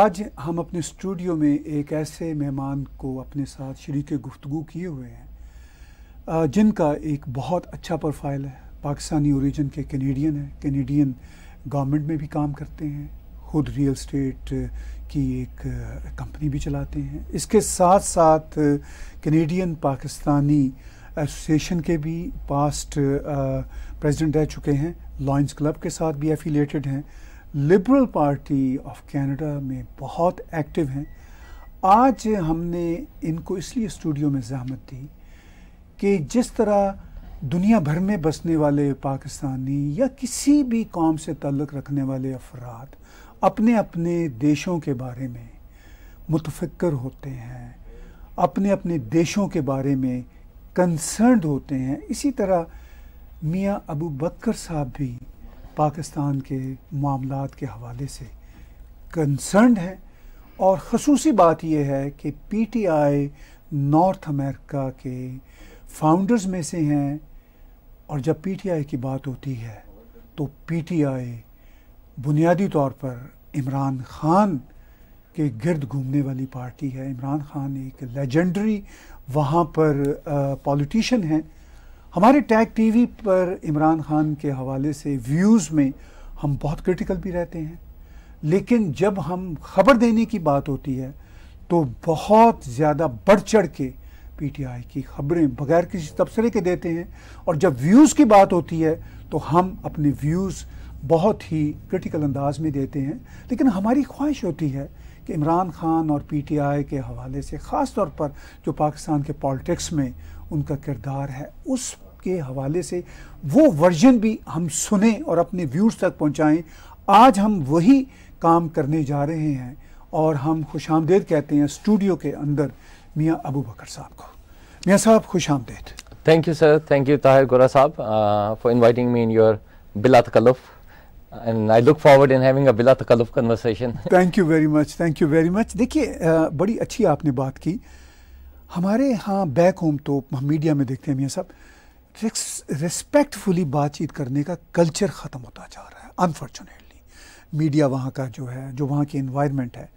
आज हम अपने स्टूडियो में एक ऐसे मेहमान को अपने साथ शरीक गुफ्तु किए हुए हैं जिनका एक बहुत अच्छा प्रोफाइल है पाकिस्तानी ओरिजिन के कैनेडियन है कैनेडियन गवर्नमेंट में भी काम करते हैं खुद रियल स्टेट की एक कंपनी भी चलाते हैं इसके साथ साथ कैनेडियन पाकिस्तानी एसोसिएशन के भी पास्ट प्रेसिडेंट रह चुके हैं लॉयंस क्लब के साथ भी एफिलेटेड हैं लिबरल पार्टी ऑफ कनाडा में बहुत एक्टिव हैं आज हमने इनको इसलिए स्टूडियो में जहमत दी कि जिस तरह दुनिया भर में बसने वाले पाकिस्तानी या किसी भी कौम से ताल्लुक़ रखने वाले अफराद अपने अपने देशों के बारे में मुतफ़र होते हैं अपने अपने देशों के बारे में कंसर्नड होते हैं इसी तरह मियाँ अबू बकर साहब भी पाकिस्तान के मामला के हवाले से कंसर्न है और खसूस बात यह है कि P T I North America के फाउंडर्स में से हैं और जब पी टी आई की बात होती है तो पी टी आई बुनियादी तौर पर इमरान खान के गर्द घूमने वाली पार्टी है इमरान खान एक लेजेंडरी वहाँ पर पॉलिटिशन हैं हमारे टैग टीवी पर इमरान खान के हवाले से व्यूज़ में हम बहुत क्रिटिकल भी रहते हैं लेकिन जब हम खबर देने की बात होती है तो बहुत ज़्यादा बढ़ चढ़ के पीटीआई की खबरें बगैर किसी तबसरे के देते हैं और जब व्यूज़ की बात होती है तो हम अपने व्यूज़ बहुत ही क्रिटिकल अंदाज में देते हैं लेकिन हमारी ख्वाहिश होती है कि इमरान खान और पीटीआई के हवाले से ख़ास तौर पर जो पाकिस्तान के पॉलिटिक्स में उनका किरदार है उसके हवाले से वो वर्जन भी हम सुने और अपने व्यूज तक पहुँचाएँ आज हम वही काम करने जा रहे हैं और हम खुश आमदेद कहते हैं स्टूडियो के अंदर मियाँ अबू बकर साहब को मियाँ साहब खुश आमदेद thank you sir thank you Tahir Gora साहब for inviting me in your Bila Takalluf and I look forward in having a Bila Takalluf conversation thank you very much thank you very much देखिए uh, बड़ी अच्छी आपने बात की हमारे यहाँ बैक होम तो हम मीडिया में देखते हैं मियाँ साहब रिस्पेक्टफुली बातचीत करने का कल्चर ख़त्म होता जा रहा है अनफॉर्चुनेटली मीडिया वहाँ का जो है जो वहाँ की इन्वायरमेंट है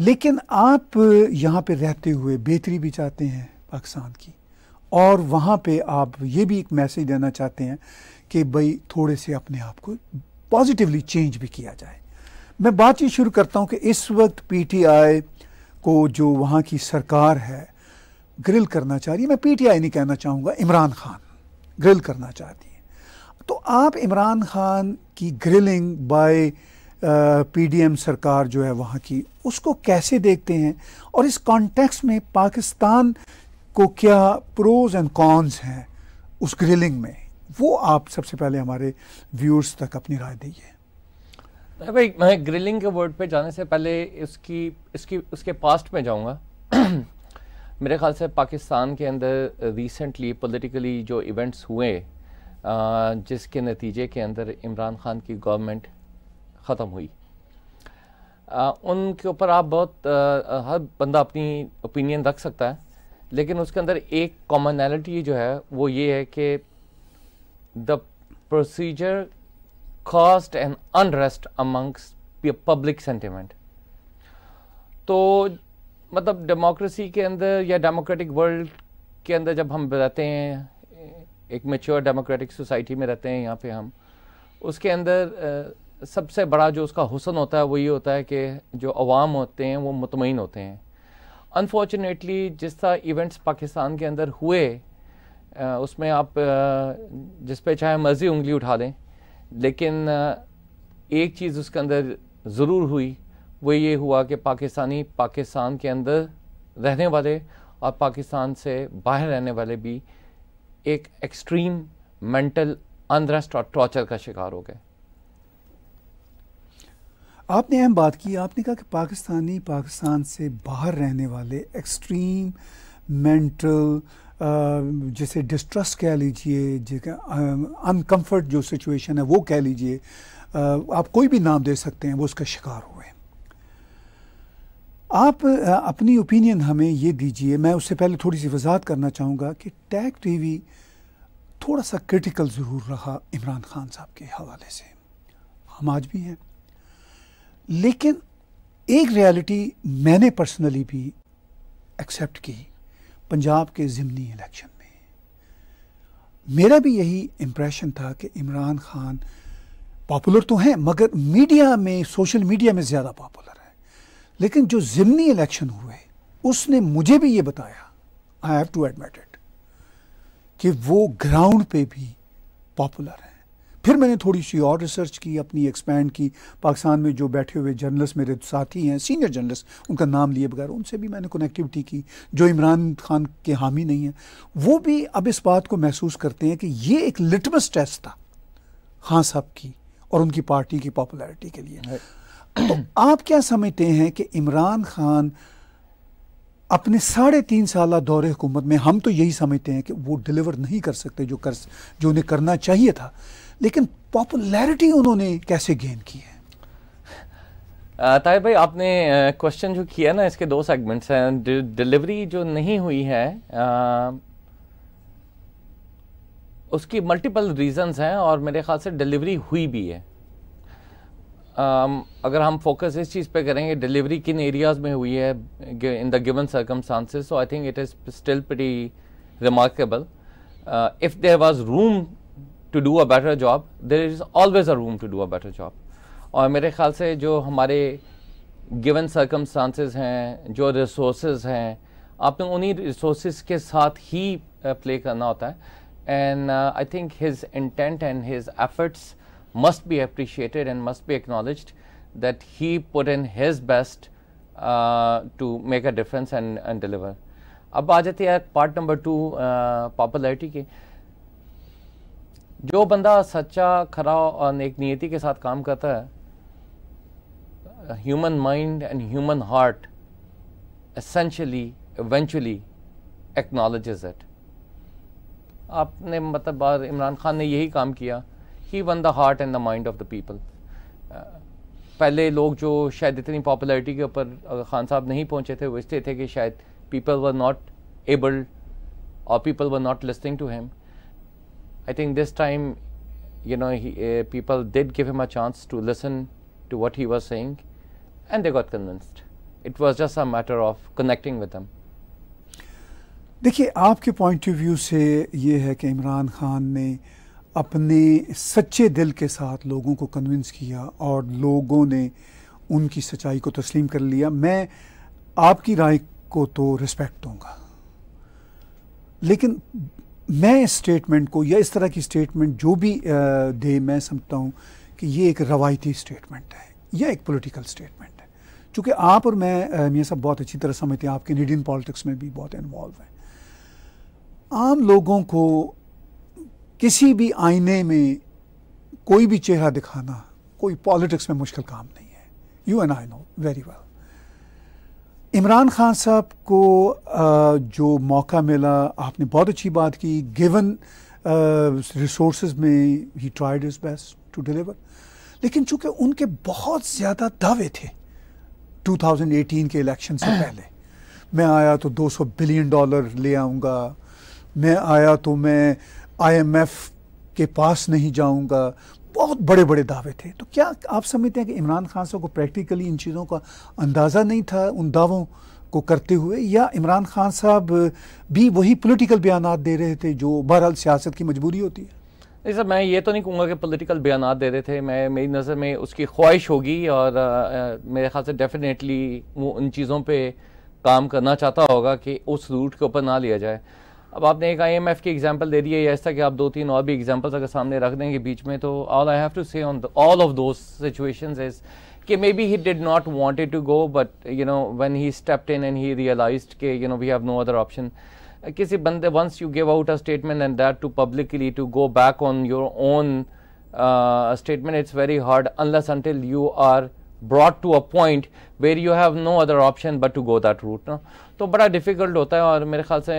लेकिन आप यहाँ पे रहते हुए बेहतरी भी चाहते हैं पाकिस्तान की और वहाँ पे आप ये भी एक मैसेज देना चाहते हैं कि भाई थोड़े से अपने आप को पॉजिटिवली चेंज भी किया जाए मैं बातचीत शुरू करता हूँ कि इस वक्त पीटीआई को जो वहाँ की सरकार है ग्रिल करना चाह रही है मैं पीटीआई नहीं कहना चाहूँगा इमरान खान ग्रिल करना चाहती है तो आप इमरान खान की ग्रिलिंग बाय पीडीएम सरकार जो है वहाँ की उसको कैसे देखते हैं और इस कॉन्टेक्स्ट में पाकिस्तान को क्या प्रोज एंड कॉन्स हैं उस ग्रिलिंग में वो आप सबसे पहले हमारे व्यूअर्स तक अपनी राय दीजिए भाई मैं ग्रिलिंग के वर्ड पे जाने से पहले इसकी इसकी उसके पास्ट में जाऊंगा मेरे ख्याल से पाकिस्तान के अंदर रिसेंटली पॉलिटिकली जो इवेंट्स हुए जिसके नतीजे के अंदर इमरान ख़ान की गवर्नमेंट ख़त्म हुई उनके ऊपर आप बहुत आ, हर बंदा अपनी ओपिनियन रख सकता है लेकिन उसके अंदर एक कॉमनैलिटी जो है वो ये है कि the procedure cost and unrest amongst public sentiment तो मतलब डेमोक्रेसी के अंदर या डेमोक्रेटिक वर्ल्ड के अंदर जब हम रहते हैं एक मेच्योर डेमोक्रेटिक सोसाइटी में रहते हैं यहाँ पे हम उसके अंदर सबसे बड़ा जो उसका हुसन होता है वो ये होता है कि जो अवाम होते हैं वो मुतमिन होते हैं अनफॉर्चुनेटली जिस तरह इवेंट्स पाकिस्तान के अंदर हुए उसमें आप जिस पे चाहे मर्ज़ी उंगली उठा दें लेकिन एक चीज़ उसके अंदर ज़रूर हुई वो ये हुआ कि पाकिस्तानी पाकिस्तान के अंदर रहने वाले और पाकिस्तान से बाहर रहने वाले भी एक एक्सट्रीम मेंटल अनरेस्ट और टॉर्चर का शिकार हो गए आपने अहम बात की आपने कहा कि पाकिस्तानी पाकिस्तान से बाहर रहने वाले एक्सट्रीम मेंटल जैसे डिस्ट्रस्ट कह लीजिए अनकंफर्ट जो सिचुएशन है वो कह लीजिए आप कोई भी नाम दे सकते हैं वो उसका शिकार आप अपनी ओपिनियन हमें ये दीजिए मैं उससे पहले थोड़ी सी वजाहत करना चाहूँगा कि टैग टीवी थोड़ा सा क्रिटिकल ज़रूर रहा इमरान खान साहब के हवाले से हम आज भी हैं लेकिन एक रियलिटी मैंने पर्सनली भी एक्सेप्ट की पंजाब के ज़िमनी इलेक्शन में मेरा भी यही इम्प्रेशन था कि इमरान खान पॉपुलर तो हैं मगर मीडिया में सोशल मीडिया में ज़्यादा पॉपुलर लेकिन जो ज़िमनी इलेक्शन हुए उसने मुझे भी ये बताया I have to admit it कि वो ग्राउंड पे भी पॉपुलर हैं फिर मैंने थोड़ी सी और रिसर्च की अपनी एक्सपैंड की पाकिस्तान में जो बैठे हुए जर्नलिस्ट मेरे साथी हैं सीनियर जर्नलिस्ट उनका नाम लिए बगैर उनसे भी मैंने कनेक्टिविटी की जो इमरान खान के हामी नहीं हैं वो भी अब इस बात को महसूस करते हैं कि ये एक लिटमस टेस्ट था खान हाँ साहब की और उनकी पार्टी की पॉपुलैरिटी के लिए तो आप क्या समझते हैं कि इमरान खान अपने साढ़े तीन साल दौरे हुकूमत में हम तो यही समझते हैं कि वो डिलीवर नहीं कर सकते जो कर जो उन्हें करना चाहिए था लेकिन पॉपुलैरिटी उन्होंने कैसे गेन की है ताहिर भाई आपने क्वेश्चन जो किया ना इसके दो सेगमेंट्स हैं डिलीवरी जो नहीं हुई है आ, उसकी मल्टीपल रीजंस हैं और मेरे ख्याल से डिलीवरी हुई भी है Um, अगर हम फोकस इस चीज़ पे करेंगे डिलीवरी किन एरियाज में हुई है in the given circumstances so I think it is still pretty remarkable if there was room to do a better job there is always a room to do a better job और मेरे ख्याल से जो हमारे given circumstances हैं जो resource हैं आपने उन्हीं रिसोर्स के साथ ही प्ले uh, करना होता है and I think his intent and his efforts must be appreciated and must be acknowledged that he put in his best uh, to make a difference and, and deliver. अब आ जाते हैं part number two popularity के जो बंदा सच्चा खरा और नेक नियति के साथ काम करता है human mind and human heart essentially eventually acknowledges it आपने मतलब बार इमरान खान ने यही काम किया ही won the heart and the mind of the people पहले लोग जो शायद इतनी पॉपुलैरिटी के ऊपर अगर खान साहब नहीं पहुंचे थे वो इसलिए थे कि शायद पीपल वर नॉट एबल्ड और people were not listening to him I think this time you know, he, uh, people did give him a chance to listen to what he was saying, and they got convinced. It was just a matter of connecting with them. देखिए आपके point of view से ये है कि इमरान खान ने अपने सच्चे दिल के साथ लोगों को कन्विंस किया और लोगों ने उनकी सच्चाई को तस्लीम कर लिया मैं आपकी राय को तो रिस्पेक्ट दूंगा लेकिन मैं इस स्टेटमेंट को या इस तरह की स्टेटमेंट जो भी दे मैं समझता हूँ कि ये एक रवायती स्टेटमेंट है या एक पॉलिटिकल स्टेटमेंट है चूँकि आप और मैं मियाँ सब बहुत अच्छी तरह समझते हैं आपके इंडियन पॉलिटिक्स में भी बहुत इन्वॉल्व हैं आम लोगों को किसी भी आईने में कोई भी चेहरा दिखाना कोई पॉलिटिक्स में मुश्किल काम नहीं है you and I know very well Imran Khan साहब को जो मौका मिला आपने बहुत अच्छी बात की गिवन रिसोर्स में ही tried his best to deliver लेकिन चूंकि उनके बहुत ज़्यादा दावे थे 2018 के इलेक्शन से पहले मैं आया तो 200 बिलियन डॉलर ले आऊँगा मैं आया तो मैं आईएमएफ के पास नहीं जाऊंगा बहुत बड़े बड़े दावे थे तो क्या आप समझते हैं कि इमरान खान साहब को प्रैक्टिकली इन चीज़ों का अंदाज़ा नहीं था उन दावों को करते हुए या इमरान खान साहब भी वही पॉलिटिकल बयान दे रहे थे जो बहरहाल सियासत की मजबूरी होती है नहीं सर मैं ये तो नहीं कहूँगा कि पॉलिटिकल बयान दे रहे थे मैं मेरी नज़र में उसकी ख्वाहिश होगी और आ, मेरे ख्याल से डेफिनेटली वो उन चीज़ों पर काम करना चाहता होगा कि उस रूट के ऊपर ना लिया जाए अब आपने एक आई एम एफ की एग्जाम्पल दे दी है ऐसा कि आप दो तीन और भी एग्जाम्पल्स अगर सामने रख देंगे बीच में तो all I have to say on all of those situation is कि maybe he did not wanted to go but you know one he stepped in and he realise के you know we have no other option किसी बंदे once you give out a statement and that too publicly to go back on your own statement it's very hard unless until you are brought to a point where you have no other option but to go that route ना तो बड़ा difficult होता है और मेरे ख्याल से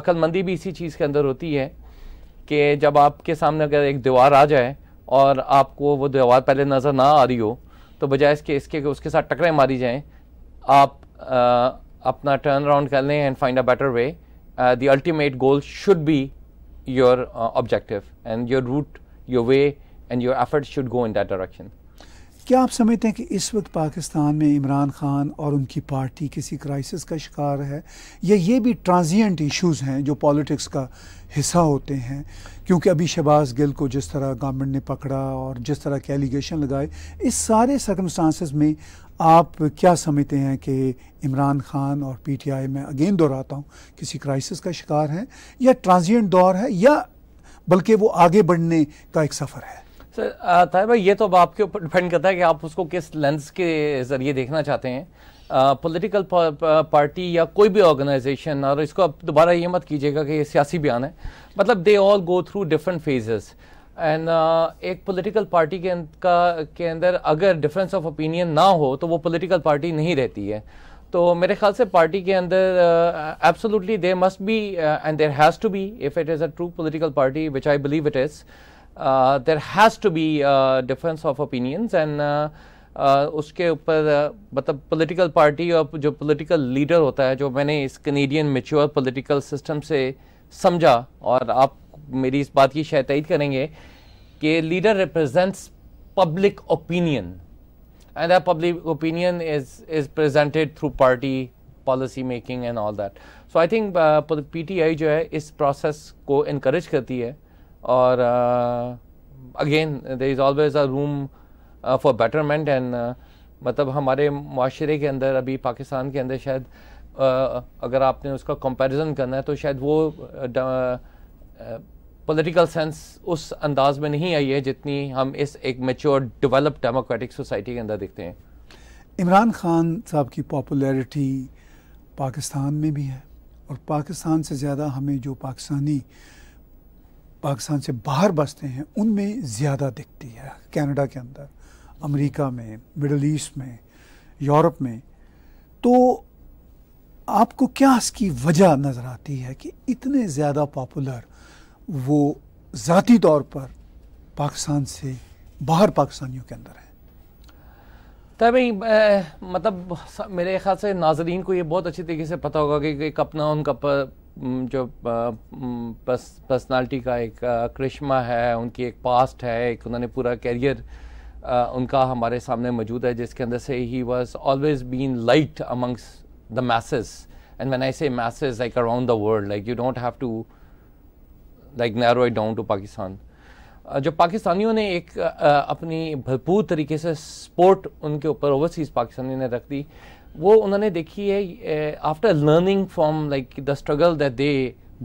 अक्लमंदी भी इसी चीज़ के अंदर होती है कि जब आपके सामने अगर एक दीवार आ जाए और आपको वो दीवार पहले नज़र ना आ रही हो तो बजाय इसके इसके उसके साथ टकरें मारी जाएं आप आ, अपना टर्न अराउंड कर लें and find a better way the ultimate goal should be your objective and your route your way and your effort should go in that direction क्या आप समझते हैं कि इस वक्त पाकिस्तान में इमरान खान और उनकी पार्टी किसी क्राइसिस का शिकार है या ये भी ट्रांजिएंट इश्यूज हैं जो पॉलिटिक्स का हिस्सा होते हैं क्योंकि अभी शहबाज गिल को जिस तरह गवर्नमेंट ने पकड़ा और जिस तरह के एलिगेशन लगाए इस सारे सर्कमस्टांसिस में आप क्या समझते हैं कि इमरान खान और पी टी आई में अगेन दोहराता हूँ किसी क्राइसिस का शिकार है या ट्रांजिएंट दौर है या बल्कि वो आगे बढ़ने का एक सफ़र है सर ताहिर भाई ये तो अब आपके ऊपर डिपेंड करता है कि आप उसको किस लेंस के ज़रिए देखना चाहते हैं पॉलिटिकल पार्टी या कोई भी ऑर्गेनाइजेशन और इसको आप दोबारा ये मत कीजिएगा कि ये सियासी बयान है मतलब they all go through different phases and एक पॉलिटिकल पार्टी के का के अंदर अगर डिफरेंस ऑफ ओपिनियन ना हो तो वो पॉलिटिकल पार्टी नहीं रहती है तो मेरे ख्याल से पार्टी के अंदर absolutely there must be and there has to be if it is a true political party which I believe it is Uh, there has to be a uh, difference of opinions and उसके ऊपर मतलब political party और जो political leader होता है जो मैंने इस Canadian mature political system से समझा और आप मेरी इस बात की शायद तयीद करेंगे कि leader represents public opinion and that public opinion is is presented through party policy making and all that so I think uh, PTI जो है इस process को encourage करती है और again there is always a room for betterment and मतलब हमारे माशरे के अंदर अभी पाकिस्तान के अंदर शायद uh, अगर आपने उसका कंपैरिजन करना है तो शायद वो पॉलिटिकल uh, सेंस uh, उस अंदाज में नहीं आई है जितनी हम इस एक मेच्योर डेवलप्ड डेमोक्रेटिक सोसाइटी के अंदर देखते हैं इमरान खान साहब की पॉपुलैरिटी पाकिस्तान में भी है और पाकिस्तान से ज़्यादा हमें जो पाकिस्तानी uh, पाकिस्तान से बाहर बसते हैं उनमें ज़्यादा दिखती है कनाडा के अंदर अमेरिका में मिडल ईस्ट में यूरोप में तो आपको क्या इसकी वजह नज़र आती है कि इतने ज़्यादा पॉपुलर वो ज़ाती तौर पर पाकिस्तान से बाहर पाकिस्तानियों के अंदर है तभी तो मतलब मेरे ख्याल से नाजरीन को ये बहुत अच्छी तरीके से पता होगा कि एक अपना उनका जो पर्स, पर्सनालिटी का एक करिश्मा है उनकी एक पास्ट है एक उन्होंने पूरा कैरियर उनका हमारे सामने मौजूद है जिसके अंदर से he was always been light amongst the message and one I say message like around the world like you don't have to like narrow down to Pakistan जो पाकिस्तानियों ने एक अपनी भरपूर तरीके से सपोर्ट उनके ऊपर ओवरसीज़ पाकिस्तानियों ने रख दी वो उन्होंने देखी है after learning from like the struggle that they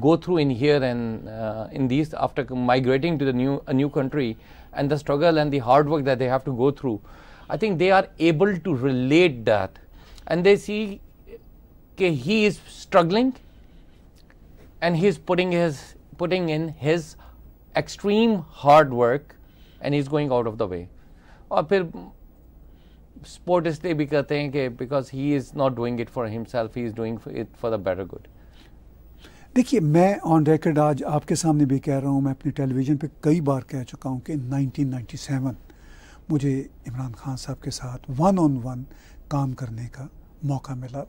go through in here and uh, in these after migrating to the new a new country and the struggle and the hard work that they have to go through i think they are able to relate that and they see okay, he is struggling and he is putting his putting in his extreme hard work and he is going out of the way और फिर sport इसलिए भी कहते हैं कि because he is not doing it for himself he is doing it for the better good देखिए मैं on record आज आपके सामने भी कह रहा हूँ मैं अपने टेलीविज़न पे कई बार कह चुका हूँ कि 1997 मुझे इमरान खान साहब के साथ वन ऑन वन काम करने का मौका मिला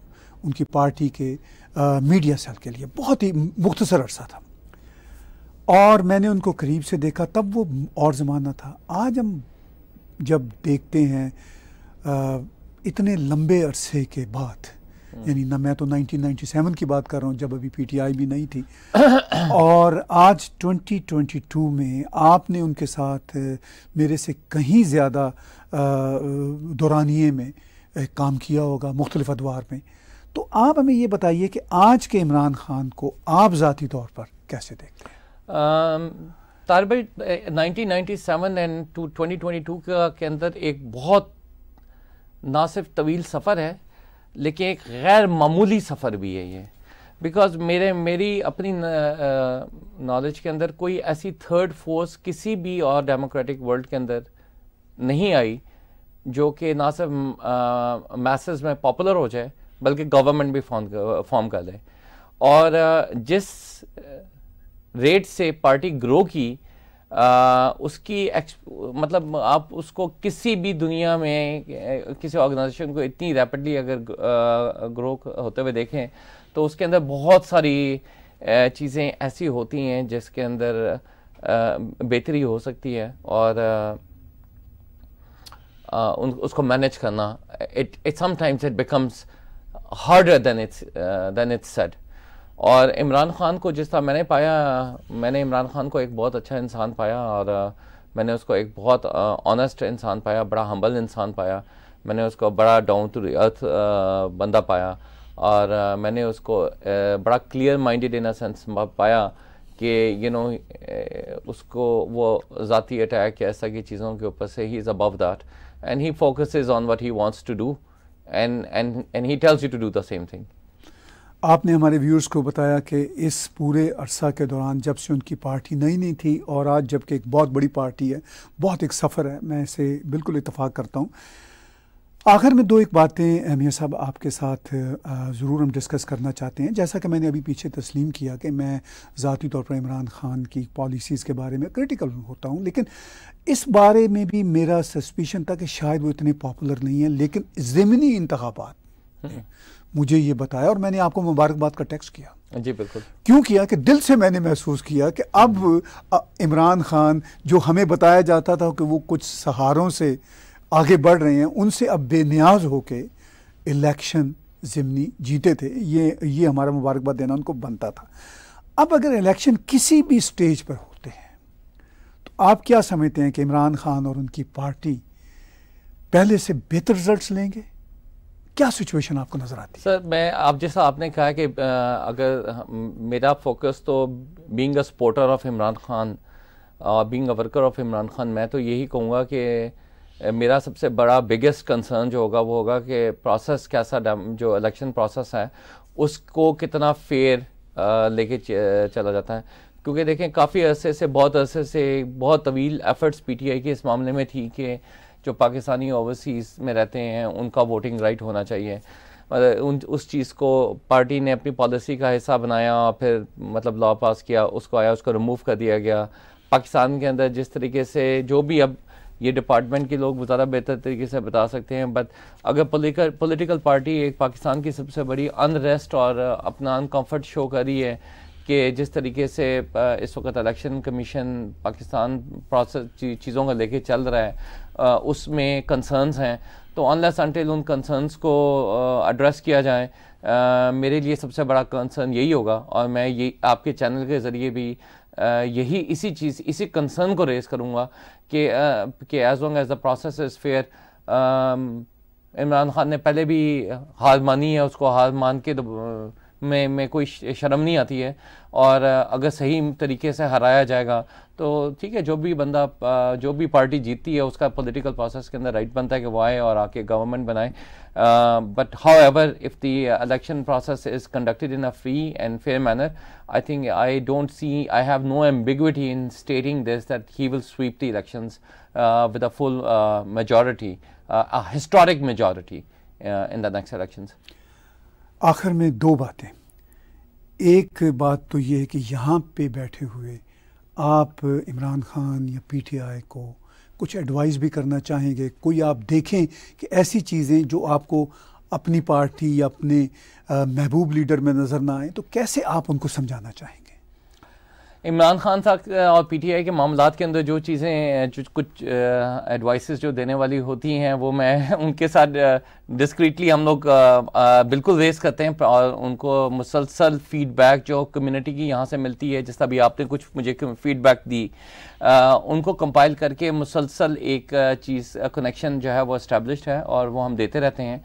उनकी पार्टी के आ, मीडिया सेल के लिए बहुत ही मुख्तसर अरसा था और मैंने उनको करीब से देखा तब वो और ज़माना था आज हम जब देखते हैं इतने लंबे अरसे के बाद हम्म। यानी ना मैं तो 1997 की बात कर रहा हूँ जब अभी पीटीआई भी नहीं थी और आज 2022 में आपने उनके साथ मेरे से कहीं ज़्यादा दौरानिए में काम किया होगा मुख्तलिफ अदवार में तो आप हमें ये बताइए कि आज के इमरान खान को आप ज़ाती तौर पर कैसे देखते हैं ninety seven and twenty twenty का के अंदर एक बहुत ना सिर्फ तवील सफ़र है लेकिन एक गैर मामूली सफ़र भी है ये बिकॉज मेरे मेरी अपनी नॉलेज के अंदर कोई ऐसी थर्ड फोर्स किसी भी और डेमोक्रेटिक वर्ल्ड के अंदर नहीं आई जो कि ना सिर्फ मैसेज में पॉपुलर हो जाए बल्कि गवर्नमेंट भी फॉर्म फॉर्म कर ले और जिस रेट से पार्टी ग्रो की आ, उसकी मतलब आप उसको किसी भी दुनिया में किसी ऑर्गेनाइजेशन को इतनी रैपिडली अगर ग्रो होते हुए देखें तो उसके अंदर बहुत सारी चीज़ें ऐसी होती हैं जिसके अंदर बेहतरी हो सकती है और आ, उन, उसको मैनेज करना it it sometimes it becomes harder than it's then it's said और इमरान खान को जिस तरह मैंने पाया मैंने इमरान खान को एक बहुत अच्छा इंसान पाया और मैंने उसको एक बहुत ऑनेस्ट इंसान पाया बड़ा हम्बल इंसान पाया मैंने उसको बड़ा डाउन टू अर्थ बंदा पाया और मैंने उसको बड़ा क्लियर माइंडेड इन सेंस पाया कि यू नो उसको वो ज़ाती अटैक या ऐसा की चीज़ों के ऊपर से he is above that and he focus on what he wants to do and and and he tells you to do the same thing आपने हमारे व्यूअर्स को बताया कि इस पूरे अरसा के दौरान जब से उनकी पार्टी नई नई थी और आज जबकि एक बहुत बड़ी पार्टी है बहुत एक सफ़र है मैं इसे बिल्कुल इतफाक़ करता हूँ आखिर में दो एक बातें अहमिया साहब आपके साथ ज़रूर हम डिस्कस करना चाहते हैं जैसा कि मैंने अभी पीछे तस्लीम किया कि मैं ज़ाती तौर पर इमरान ख़ान की पॉलिसीज़ के बारे में क्रिटिकल होता हूँ लेकिन इस बारे में भी मेरा सस्पिशन था कि शायद वो इतने पॉपुलर नहीं है लेकिन ज़मीनी इंतबात मुझे ये बताया और मैंने आपको मुबारकबाद का टेक्स्ट किया जी बिल्कुल क्यों किया कि दिल से मैंने महसूस किया कि अब इमरान खान जो हमें बताया जाता था कि वो कुछ सहारों से आगे बढ़ रहे हैं उनसे अब बेनियाज होके इलेक्शन ज़िमनी जीते थे ये ये हमारा मुबारकबाद देना उनको बनता था अब अगर इलेक्शन किसी भी स्टेज पर होते हैं तो आप क्या समझते हैं कि इमरान खान और उनकी पार्टी पहले से बेहतर रिजल्ट लेंगे क्या सिचुएशन आपको नजर आती है सर मैं आप जैसा आपने कहा कि अगर मेरा फोकस तो being a supporter of Imran Khan being a worker of Imran Khan मैं तो यही कहूँगा कि मेरा सबसे बड़ा बिगेस्ट कंसर्न जो होगा वो होगा कि प्रोसेस कैसा जो इलेक्शन प्रोसेस है उसको कितना फेयर लेके चला जाता है क्योंकि देखें काफ़ी अरसे से बहुत अरसे से बहुत तवील एफर्ट्स पीटीआई के इस मामले में थी कि जो पाकिस्तानी ओवरसीज़ में रहते हैं उनका वोटिंग राइट होना चाहिए मतलब उन उस चीज़ को पार्टी ने अपनी पॉलिसी का हिस्सा बनाया और फिर मतलब लॉ पास किया उसको आया उसको रिमूव कर दिया गया पाकिस्तान के अंदर जिस तरीके से जो भी अब ये डिपार्टमेंट के लोग ज़्यादा बेहतर तरीके से बता सकते हैं बट अगर पोलिकल पोलिटिकल पार्टी एक पाकिस्तान की सबसे बड़ी अनरेस्ट और अपना अनकम्फर्ट शो कर रही है कि जिस तरीके से इस वक्त इलेक्शन कमीशन पाकिस्तान प्रोसेस चीज़ों को लेके चल रहा है उसमें कंसर्न्स हैं तो अनलेस अनटिल उन कंसर्न्स को एड्रेस किया जाए मेरे लिए सबसे बड़ा कंसर्न यही होगा और मैं ये आपके चैनल के ज़रिए भी यही इसी चीज़ इसी कंसर्न को रेज़ करूँगा कि कि as long as the process is fair Imran Khan ने पहले भी हार मानी है उसको हार मान के में में कोई शर्म नहीं आती है और अगर सही तरीके से हराया जाएगा तो ठीक है जो भी बंदा जो भी पार्टी जीतती है उसका पॉलिटिकल प्रोसेस के अंदर राइट बनता है कि वो आए और आके गवर्नमेंट बनाए but however if the election process is conducted in a free and fair manner I think I don't see I have no ambiguity in stating this that he will sweep the elections with a full majority historic majority in the next the आखिर में दो बातें एक बात तो ये है कि यहाँ पे बैठे हुए आप इमरान खान या पीटीआई को कुछ एडवाइस भी करना चाहेंगे कोई आप देखें कि ऐसी चीज़ें जो आपको अपनी पार्टी या अपने महबूब लीडर में नज़र ना आए तो कैसे आप उनको समझाना चाहेंगे इमरान खान साहब और पी टी आई के मामला के अंदर जो चीज़ें जो कुछ एडवाइस जो देने वाली होती हैं वो मैं उनके साथ डिस्क्रीटली हम लोग बिल्कुल रेस करते हैं और उनको मुसलसल फीडबैक जो कम्युनिटी की यहाँ से मिलती है जिस तरह आपने कुछ मुझे फीडबैक दी आ, उनको कंपाइल करके मुसलसल एक चीज़ कनेक्शन जो है वो इस्टेब्लिश है और वो हम देते रहते हैं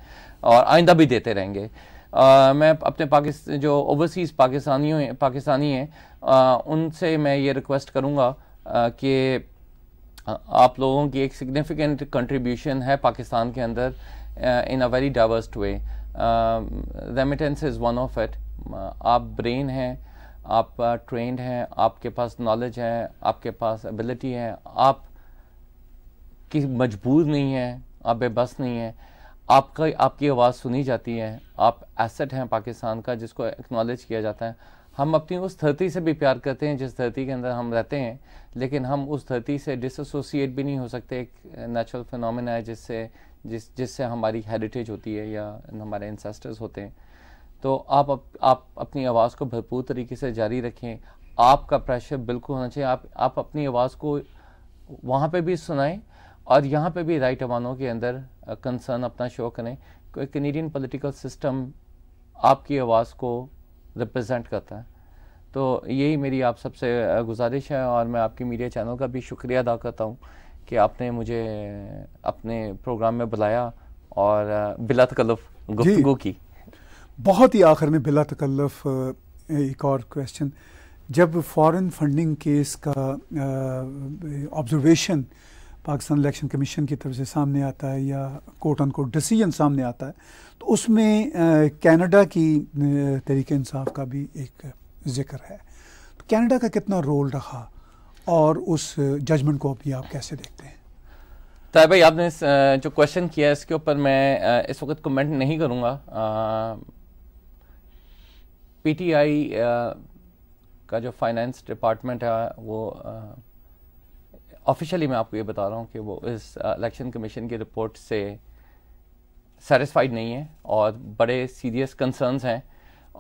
और आइंदा भी देते रहेंगे आ, मैं अपने पाकिस्तान जो ओवरसीज़ पाकिस्तानियों पाकिस्तानी हैं उनसे मैं ये रिक्वेस्ट करूँगा कि आप लोगों की एक सिग्निफिकेंट कंट्रीब्यूशन है पाकिस्तान के अंदर in a very diversed way remittance is one of it आप ब्रेन हैं आप ट्रेंड हैं आपके पास नॉलेज है आपके पास एबिलिटी है आप कि मजबूर नहीं हैं आप बेबस नहीं हैं आपका आपकी आवाज़ सुनी जाती है आप एसेट हैं पाकिस्तान का जिसको एक्नॉलेज किया जाता है हम अपनी उस धरती से भी प्यार करते हैं जिस धरती के अंदर हम रहते हैं लेकिन हम उस धरती से डिसोसिएट भी नहीं हो सकते एक नेचुरल फिनमिना है जिससे जिस जिससे हमारी हेरिटेज होती है या हमारे इंसेस्टर्स होते हैं तो आप आप अपनी आवाज़ को भरपूर तरीके से जारी रखें आपका प्रेशर बिल्कुल होना चाहिए आप आप अपनी आवाज़ को वहाँ पे भी सुनाएं और यहाँ पे भी राइट अवानों के अंदर कंसर्न अपना शो करें कि कनेडियन पॉलिटिकल सिस्टम आपकी आवाज़ को रिप्रेजेंट करता है तो यही मेरी आप सबसे गुजारिश है और मैं आपकी मीडिया चैनल का भी शुक्रिया अदा करता हूँ कि आपने मुझे अपने प्रोग्राम में बुलाया और बिला तकल्लफ गुफ्तगु की बहुत ही आखिर में बिला तकल्लफ एक और क्वेश्चन जब फॉरेन फंडिंग केस का ऑब्जर्वेशन पाकिस्तान इलेक्शन कमीशन की तरफ से सामने आता है या कोर्ट अन कोर्ट डिसीजन सामने आता है तो उसमें कनाडा की तरीके इंसाफ का भी एक जिक्र है तो कनाडा का कितना रोल रहा और उस जजमेंट को अभी आप कैसे देखते हैं साहब भाई आपने जो क्वेश्चन किया है इसके ऊपर मैं इस वक्त कमेंट नहीं करूँगा पीटीआई का जो फाइनेंस डिपार्टमेंट है वो आ, ऑफिशियली मैं आपको ये बता रहा हूँ कि वो इस इलेक्शन कमीशन की रिपोर्ट से सेटिस्फाइड नहीं है और बड़े सीरियस कंसर्नस हैं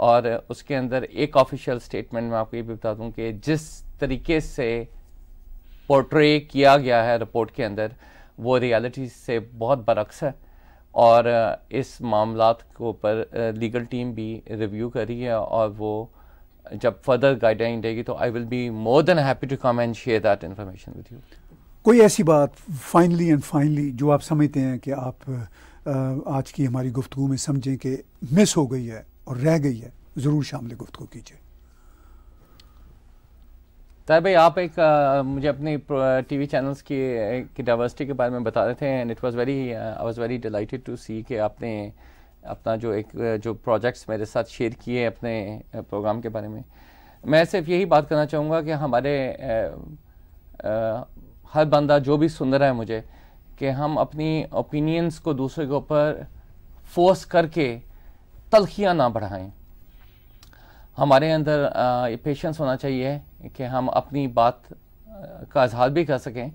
और उसके अंदर एक ऑफिशियल स्टेटमेंट मैं आपको ये भी बता दूँ कि जिस तरीके से पोर्ट्रे किया गया है रिपोर्ट के अंदर वो रियलिटी से बहुत बरक्स है और इस मामला के ऊपर लीगल टीम भी रिव्यू कर रही है और वो जब फर्दर गाइडलाइन देगी तो I will be more than happy to come and share that information with you कोई ऐसी बात फाइनली एंड फाइनली जो आप समझते हैं कि आप आज की हमारी गुफ्तु में समझें कि मिस हो गई है और रह गई है ज़रूर शामिल गुफ्तु कीजिए तार भाई आप एक आ, मुझे अपने टीवी चैनल्स की की डाइवर्सिटी के बारे में बता रहे थे and it was very I was very delighted to see कि आपने अपना जो एक जो प्रोजेक्ट्स मेरे साथ शेयर किए अपने प्रोग्राम के बारे में मैं सिर्फ यही बात करना चाहूँगा कि हमारे हर बंदा जो भी सुन रहा है मुझे कि हम अपनी ओपिनियंस को दूसरे के ऊपर फोर्स करके तलखियाँ ना बढ़ाएं हमारे अंदर ये पेशेंस होना चाहिए कि हम अपनी बात का इजहार भी कर सकें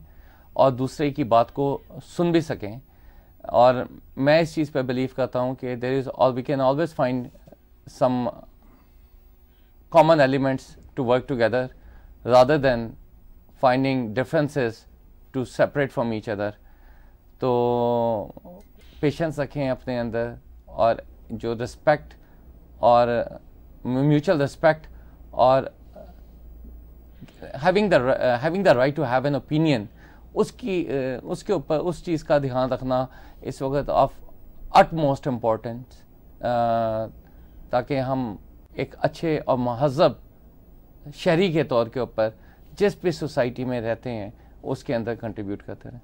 और दूसरे की बात को सुन भी सकें और मैं इस चीज़ पर बिलीव करता हूँ कि there is all we can always find some common elements to work together rather than finding differences to separate from each other तो पेशेंस रखें अपने अंदर और जो रिस्पेक्ट और म्यूचुअल रिस्पेक्ट और having the having the right to have an opinion उसकी उसके ऊपर उस चीज़ का ध्यान रखना इस वक्त ऑफ अट मोस्ट इम्पोर्टेंस ताकि हम एक अच्छे और महजब शहरी के तौर के ऊपर जिस भी सोसाइटी में रहते हैं उसके अंदर कंट्रीब्यूट करते रहें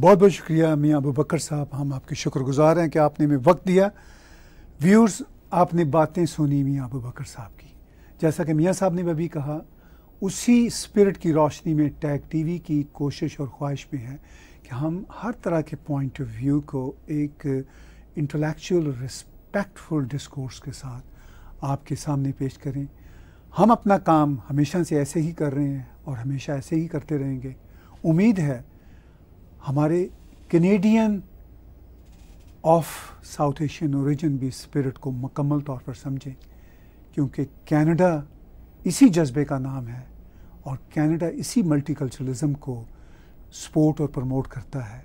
बहुत बहुत शुक्रिया मियाँ अबू बकर साहब हम आपके शुक्रगुजार हैं कि आपने हमें वक्त दिया व्यूर्स आपने बातें सुनी मियाँ अबू बकर साहब की जैसा कि मियाँ साहब ने अभी कहा उसी स्पिरिट की रोशनी में टैग टीवी की कोशिश और ख्वाहिश में है कि हम हर तरह के पॉइंट ऑफ व्यू को एक इंटेलेक्चुअल रिस्पेक्टफुल डिस्कोर्स के साथ आपके सामने पेश करें हम अपना काम हमेशा से ऐसे ही कर रहे हैं और हमेशा ऐसे ही करते रहेंगे उम्मीद है हमारे Canadian of South Asian origin भी स्पिरिट को मकम्मल तौर पर समझें क्योंकि कनाडा इसी जज्बे का नाम है और कनाडा इसी मल्टीकल्चरलिज्म को सपोर्ट और प्रमोट करता है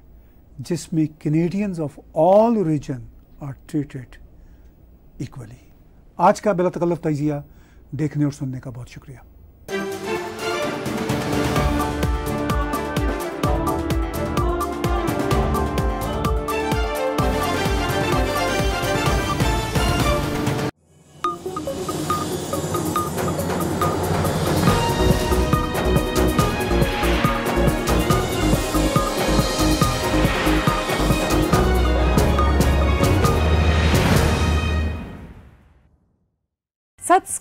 जिसमें Canadians of all region are treated equally आज का बिला तकल्लफ तजिया देखने और सुनने का बहुत शुक्रिया